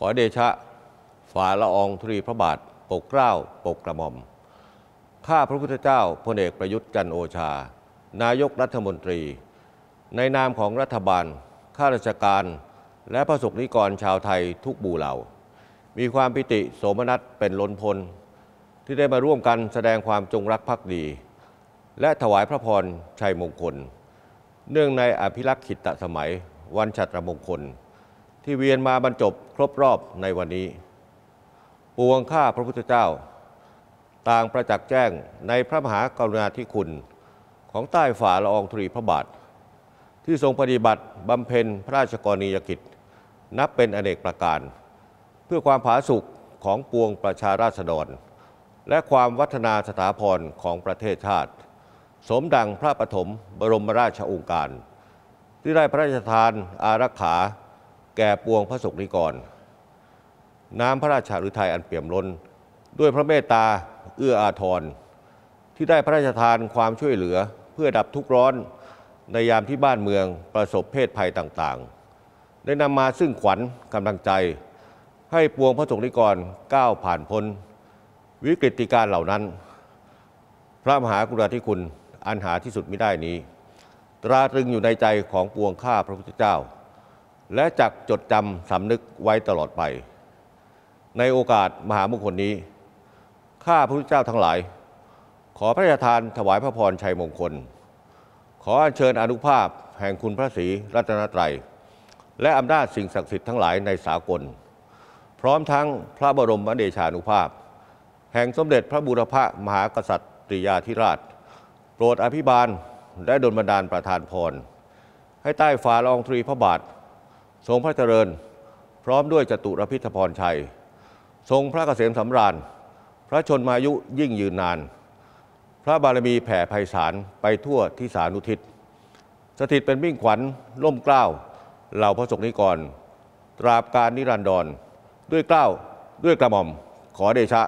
ขอเดชะฝ่าละอองธุรีพระบาทปกเกล้าปกกระหม่อม ข้าพระพุทธเจ้าพลเอกประยุทธ์จันโอชา นายกรัฐมนตรี ในนามของรัฐบาล ข้าราชการ และพระสงนิกรชาวไทยทุกบูเหล่า มีความปิติโสมนัสเป็นล้นพล ที่ได้มาร่วมกันแสดงความจงรักภักดี และถวายพระพรชัยมงคล เนื่องในอภิรักษ์ขิตสมัยวันชัตรมงคลที่เวียนมาบรรจบครบรอบในวันนี้ ปวงข้าพระพุทธเจ้า ต่างประจักษ์แจ้งในพระมหากรุณาธิคุณของใต้ฝ่าละองธุีพระบาท ที่ทรงปฏิบัติบำเพ็ญพระราชกรณียกิจ นับเป็นอเนกประการ เพื่อความผาสุกของปวงประชาราษฎร และความวัฒนาสถาพรของประเทศชาติ สมดังพระปฐมบรมราชโองการ ที่ได้พระราชทานอารักขาแก่ปวงพระสงฆ์นิกร น้ำพระราชาฤทัยอันเปี่ยมล้น ด้วยพระเมตตาเอื้ออาทร ที่ได้พระราชทานความช่วยเหลือเพื่อดับทุกข์ร้อนในยามที่บ้านเมืองประสบเพศภัยต่าง ๆ ได้นำมาซึ่งขวัญกำลังใจให้ปวงพระสงฆ์นิกรก้าวผ่านพ้น วิกฤติการเหล่านั้น พระมหากรุณาธิคุณอันหาที่สุดไม่ได้นี้ตราตรึงอยู่ในใจของปวงข้าพระพุทธเจ้าและจักจดจำสำนึกไว้ตลอดไป ในโอกาสมหามงคลนี้ ข้าพระพุทธเจ้าทั้งหลาย ขอพระราชทานถวายพระพรชัยมงคล ขออัญเชิญอนุภาพแห่งคุณพระศรีรัตนตรัย และอำนาจสิ่งศักดิ์สิทธิ์ทั้งหลายในสากล พร้อมทั้งพระบรมเดชานุภาพ แห่งสมเด็จพระบูรพมหากษัตริยาธิราชโปรดอภิบาลและดลบันดาลประทานพร ให้ใต้ฝ่าลองตรีพระบาททรงพระเจริญพร้อมด้วยจตุรพิธพรชัย ทรงพระเกษมสำราญ พระชนมายุยิ่งยืนนาน พระบารมีแผ่ไพศาลไปทั่วที่สานุทิศสถิตเป็นมิ่งขวัญล่มเกล้าเหล่าพระสงฆ์นิกรตราบการนิรันดรด้วยเกล้า ด้วยกระหม่อม ขอเดชะ